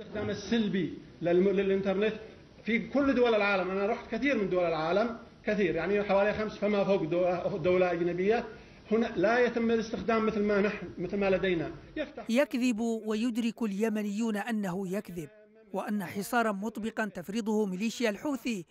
الاستخدام السلبي للإنترنت في كل دول العالم أنا رحت كثير من دول العالم كثير يعني حوالي خمس فما فوق دولة, أجنبية هنا لا يتم الاستخدام مثل ما نحن مثل ما لدينا يفتح يكذب ويدرك اليمنيون أنه يكذب وأن حصارا مطبقا تفرضه ميليشيا الحوثي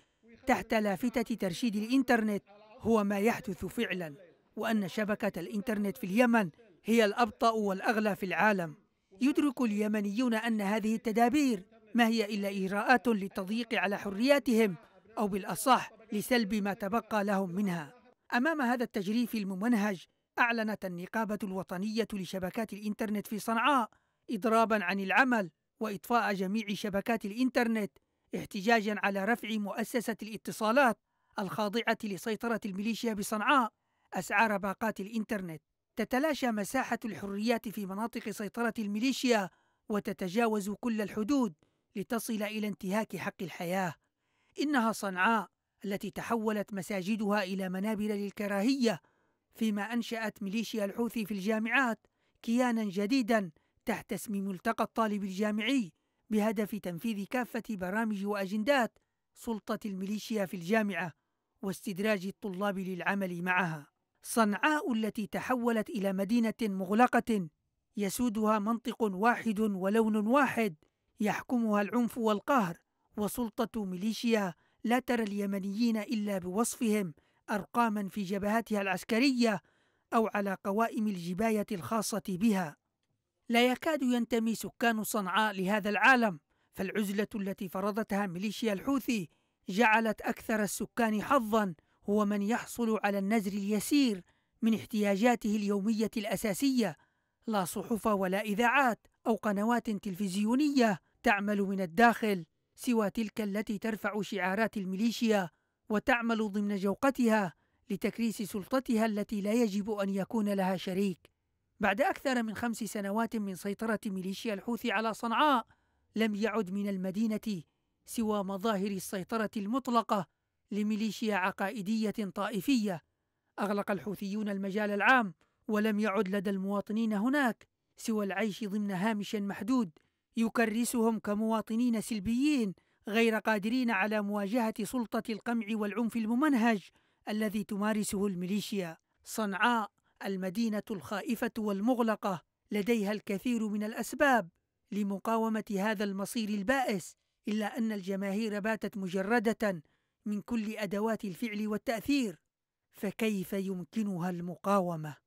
تحت لافتة ترشيد الإنترنت هو ما يحدث فعلا وأن شبكة الإنترنت في اليمن هي الأبطأ والأغلى في العالم يدرك اليمنيون أن هذه التدابير ما هي إلا إجراءات للتضييق على حرياتهم أو بالأصح لسلب ما تبقى لهم منها أمام هذا التجريف الممنهج أعلنت النقابة الوطنية لشبكات الإنترنت في صنعاء إضرابا عن العمل وإطفاء جميع شبكات الإنترنت احتجاجا على رفع مؤسسة الاتصالات الخاضعة لسيطرة الميليشيا بصنعاء أسعار باقات الإنترنت تتلاشى مساحة الحريات في مناطق سيطرة الميليشيا وتتجاوز كل الحدود لتصل إلى انتهاك حق الحياة إنها صنعاء التي تحولت مساجدها إلى منابر للكراهية فيما أنشأت ميليشيا الحوثي في الجامعات كيانا جديدا تحت اسم ملتقى الطالب الجامعي بهدف تنفيذ كافة برامج وأجندات سلطة الميليشيا في الجامعة واستدراج الطلاب للعمل معها صنعاء التي تحولت إلى مدينة مغلقة يسودها منطق واحد ولون واحد يحكمها العنف والقهر وسلطة ميليشيا لا ترى اليمنيين إلا بوصفهم أرقاما في جبهاتها العسكرية أو على قوائم الجباية الخاصة بها لا يكاد ينتمي سكان صنعاء لهذا العالم فالعزلة التي فرضتها ميليشيا الحوثي جعلت أكثر السكان حظاً هو من يحصل على النزر اليسير من احتياجاته اليومية الأساسية لا صحف ولا إذاعات أو قنوات تلفزيونية تعمل من الداخل سوى تلك التي ترفع شعارات الميليشيا وتعمل ضمن جوقتها لتكريس سلطتها التي لا يجب أن يكون لها شريك بعد أكثر من خمس سنوات من سيطرة ميليشيا الحوثي على صنعاء لم يعد من المدينة سوى مظاهر السيطرة المطلقة لميليشيا عقائدية طائفية أغلق الحوثيون المجال العام ولم يعد لدى المواطنين هناك سوى العيش ضمن هامش محدود يكرسهم كمواطنين سلبيين غير قادرين على مواجهة سلطة القمع والعنف الممنهج الذي تمارسه الميليشيا صنعاء المدينة الخائفة والمغلقة لديها الكثير من الأسباب لمقاومة هذا المصير البائس إلا أن الجماهير باتت مجردة من كل أدوات الفعل والتأثير فكيف يمكنها المقاومة؟